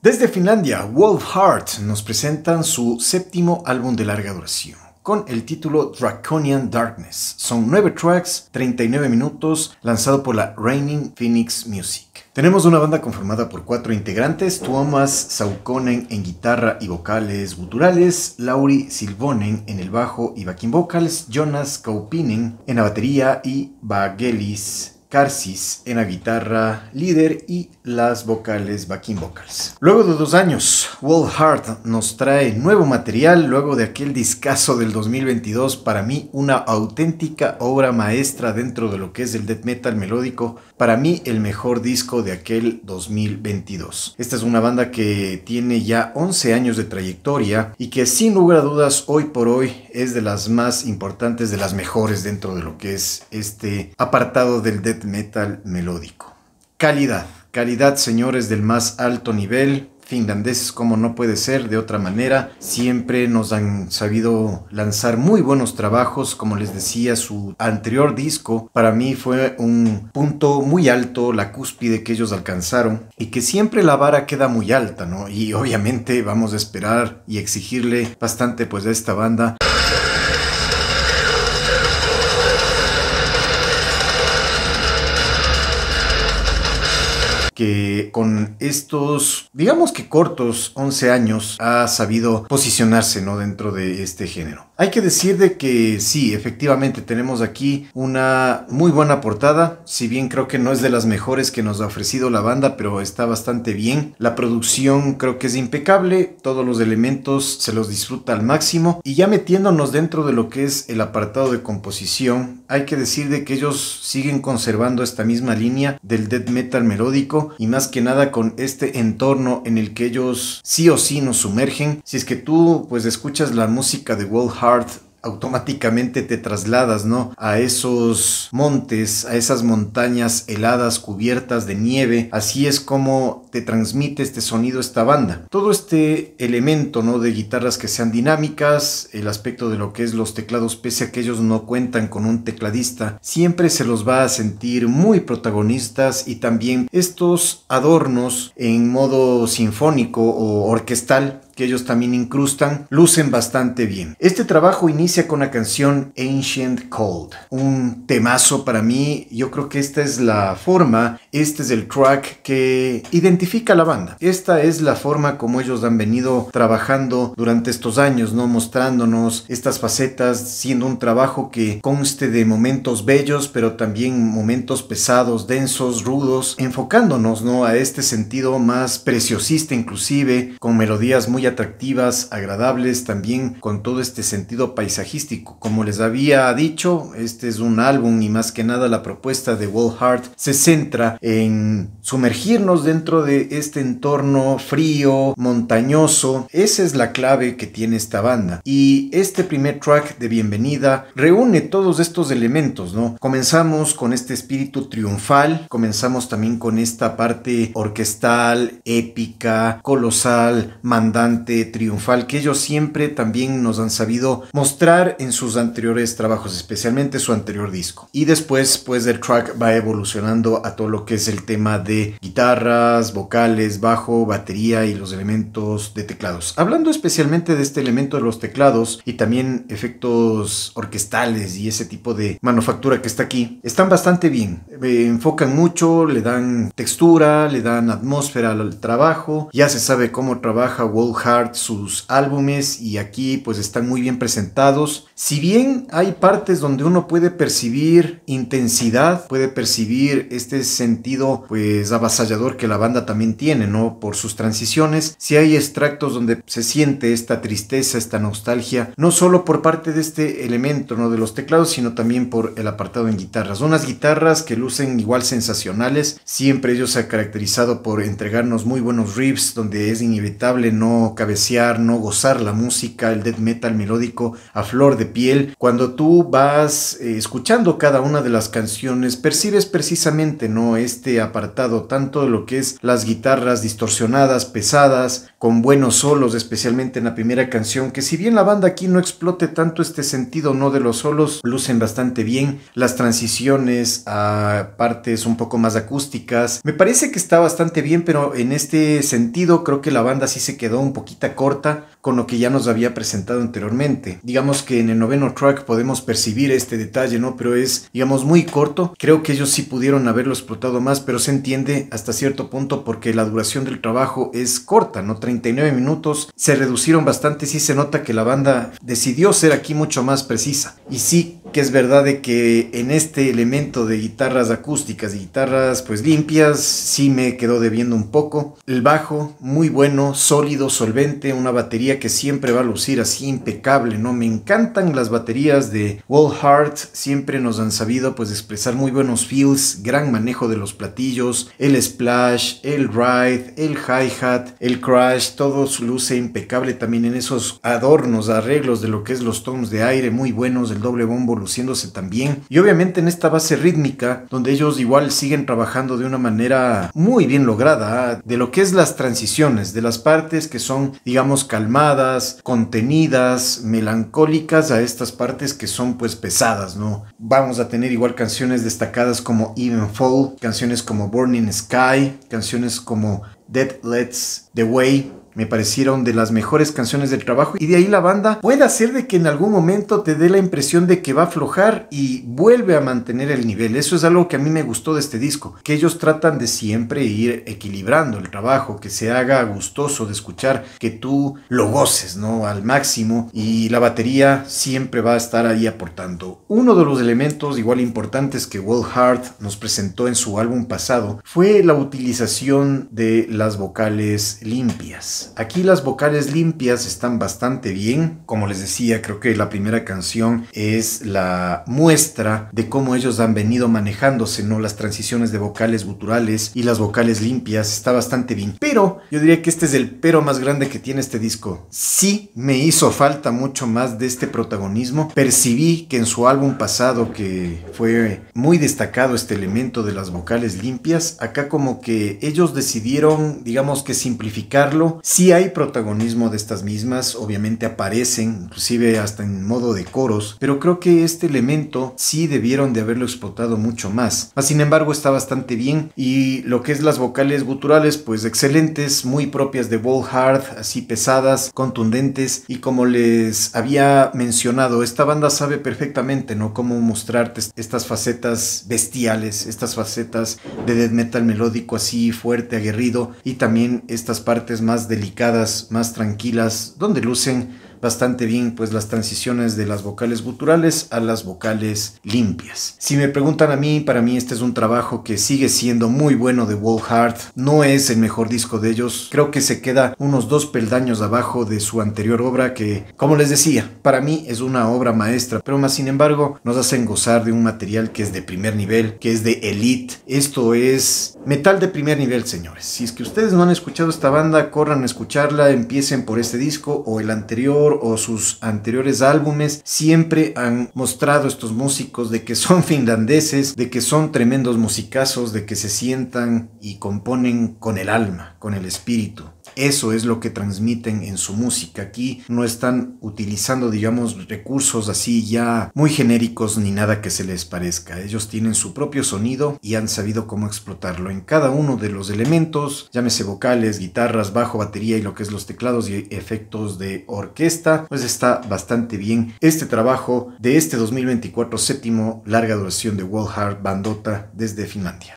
Desde Finlandia, Wolfheart nos presentan su séptimo álbum de larga duración con el título Draconian Darkness. Son nueve tracks, 39 minutos, lanzado por la Raining Phoenix Music. Tenemos una banda conformada por cuatro integrantes, Tuomas Saukonen en guitarra y vocales guturales, Lauri Silvonen en el bajo y backing vocals, Jonas Kaupinen en la batería y Bagelis Carcis en la guitarra líder y las vocales backing vocals. Luego de dos años, Wall Heart nos trae nuevo material luego de aquel discazo del 2022, para mí una auténtica obra maestra dentro de lo que es el death metal melódico para mí el mejor disco de aquel 2022. Esta es una banda que tiene ya 11 años de trayectoria y que sin lugar a dudas hoy por hoy es de las más importantes, de las mejores dentro de lo que es este apartado del death metal melódico. Calidad, calidad señores del más alto nivel, finlandeses como no puede ser de otra manera. Siempre nos han sabido lanzar muy buenos trabajos, como les decía, su anterior disco para mí fue un punto muy alto, la cúspide que ellos alcanzaron y que siempre la vara queda muy alta, ¿no? Y obviamente vamos a esperar y exigirle bastante pues a esta banda. que con estos, digamos que cortos 11 años, ha sabido posicionarse ¿no? dentro de este género. Hay que decir de que sí, efectivamente tenemos aquí una muy buena portada, si bien creo que no es de las mejores que nos ha ofrecido la banda, pero está bastante bien. La producción creo que es impecable, todos los elementos se los disfruta al máximo y ya metiéndonos dentro de lo que es el apartado de composición, hay que decir de que ellos siguen conservando esta misma línea del death metal melódico y más que nada con este entorno en el que ellos sí o sí nos sumergen. Si es que tú pues escuchas la música de World automáticamente te trasladas, ¿no? A esos montes, a esas montañas heladas cubiertas de nieve. Así es como te transmite este sonido esta banda. Todo este elemento, ¿no? De guitarras que sean dinámicas, el aspecto de lo que es los teclados, pese a que ellos no cuentan con un tecladista, siempre se los va a sentir muy protagonistas y también estos adornos en modo sinfónico o orquestal que ellos también incrustan, lucen bastante bien. Este trabajo inicia con la canción Ancient Cold, un temazo para mí. Yo creo que esta es la forma, este es el track que identifica a la banda. Esta es la forma como ellos han venido trabajando durante estos años, ¿no? Mostrándonos estas facetas, siendo un trabajo que conste de momentos bellos, pero también momentos pesados, densos, rudos, enfocándonos, ¿no? A este sentido más preciosista inclusive, con melodías muy atractivas, agradables, también con todo este sentido paisajístico. Como les había dicho, este es un álbum y más que nada la propuesta de Wolfheart se centra en sumergirnos dentro de este entorno frío, montañoso. Esa es la clave que tiene esta banda. Y este primer track de bienvenida reúne todos estos elementos, ¿no? Comenzamos con este espíritu triunfal, comenzamos también con esta parte orquestal, épica, colosal, mandante triunfal que ellos siempre también nos han sabido mostrar en sus anteriores trabajos, especialmente su anterior disco. Y después, pues el track va evolucionando a todo lo que es el tema de guitarras, vocales, bajo, batería y los elementos de teclados. Hablando especialmente de este elemento de los teclados y también efectos orquestales y ese tipo de manufactura que está aquí, están bastante bien. Eh, enfocan mucho, le dan textura, le dan atmósfera al trabajo. Ya se sabe cómo trabaja Wolf sus álbumes y aquí pues están muy bien presentados. Si bien hay partes donde uno puede percibir intensidad, puede percibir este sentido pues avasallador que la banda también tiene, ¿no? Por sus transiciones, si hay extractos donde se siente esta tristeza, esta nostalgia, no solo por parte de este elemento, ¿no? De los teclados, sino también por el apartado en guitarras. Unas guitarras que lucen igual sensacionales, siempre ellos se ha caracterizado por entregarnos muy buenos riffs donde es inevitable no cabecear, no gozar la música, el death metal melódico a flor de piel. Cuando tú vas eh, escuchando cada una de las canciones, percibes precisamente ¿no? este apartado, tanto de lo que es las guitarras distorsionadas, pesadas, con buenos solos, especialmente en la primera canción, que si bien la banda aquí no explote tanto este sentido no de los solos, lucen bastante bien las transiciones a partes un poco más acústicas. Me parece que está bastante bien, pero en este sentido creo que la banda sí se quedó un poquita corta con lo que ya nos había presentado anteriormente. Digamos que en el noveno track podemos percibir este detalle, ¿no? Pero es, digamos, muy corto. Creo que ellos sí pudieron haberlo explotado más, pero se entiende hasta cierto punto porque la duración del trabajo es corta, ¿no? 39 minutos se reducieron bastante, si se nota que la banda decidió ser aquí mucho más precisa. Y sí que es verdad de que en este elemento de guitarras acústicas y guitarras pues limpias sí me quedó debiendo un poco. El bajo muy bueno, sólido, solvente, una batería que siempre va a lucir así impecable, ¿no? Me encantan las baterías de Heart siempre nos han sabido pues expresar muy buenos feels, gran manejo de los platillos, el splash, el ride, el hi-hat, el crash, todo luce impecable también en esos adornos, arreglos de lo que es los toms de aire muy buenos, el doble bombo también. Y obviamente en esta base rítmica, donde ellos igual siguen trabajando de una manera muy bien lograda, de lo que es las transiciones, de las partes que son, digamos, calmadas, contenidas, melancólicas, a estas partes que son pues pesadas, ¿no? Vamos a tener igual canciones destacadas como Even Fall, canciones como Burning Sky, canciones como Dead Let's The Way, me parecieron de las mejores canciones del trabajo y de ahí la banda puede hacer de que en algún momento te dé la impresión de que va a aflojar y vuelve a mantener el nivel. Eso es algo que a mí me gustó de este disco, que ellos tratan de siempre ir equilibrando el trabajo, que se haga gustoso de escuchar, que tú lo goces, ¿no? Al máximo y la batería siempre va a estar ahí aportando. Uno de los elementos igual importantes que Will Hart nos presentó en su álbum pasado fue la utilización de las vocales limpias. Aquí las vocales limpias están bastante bien. Como les decía, creo que la primera canción es la muestra de cómo ellos han venido manejándose, ¿no? Las transiciones de vocales guturales y las vocales limpias está bastante bien. Pero yo diría que este es el pero más grande que tiene este disco. Sí me hizo falta mucho más de este protagonismo. Percibí que en su álbum pasado, que fue muy destacado este elemento de las vocales limpias, acá como que ellos decidieron, digamos que simplificarlo si hay protagonismo de estas mismas, obviamente aparecen, inclusive hasta en modo de coros, pero creo que este elemento sí debieron de haberlo explotado mucho más. sin embargo, está bastante bien y lo que es las vocales guturales, pues excelentes, muy propias de Hard, así pesadas, contundentes y como les había mencionado, esta banda sabe perfectamente, ¿no? Cómo mostrarte estas facetas bestiales, estas facetas de death metal melódico así fuerte, aguerrido y también estas partes más de delicadas, más tranquilas, donde lucen bastante bien pues las transiciones de las vocales guturales a las vocales limpias. Si me preguntan a mí, para mí este es un trabajo que sigue siendo muy bueno de Wolfhard. No es el mejor disco de ellos, creo que se queda unos dos peldaños abajo de su anterior obra que, como les decía, para mí es una obra maestra, pero más sin embargo nos hacen gozar de un material que es de primer nivel, que es de elite. Esto es metal de primer nivel, señores. Si es que ustedes no han escuchado esta banda, corran a escucharla, empiecen por este disco o el anterior o sus anteriores álbumes, siempre han mostrado estos músicos de que son finlandeses, de que son tremendos musicazos, de que se sientan y componen con el alma, con el espíritu. Eso es lo que transmiten en su música. Aquí no están utilizando, digamos, recursos así ya muy genéricos ni nada que se les parezca. Ellos tienen su propio sonido y han sabido cómo explotarlo en cada uno de los elementos, llámese vocales, guitarras, bajo, batería y lo que es los teclados y efectos de orquesta. Pues está bastante bien este trabajo de este 2024 séptimo larga duración de Wallhard Bandota desde Finlandia.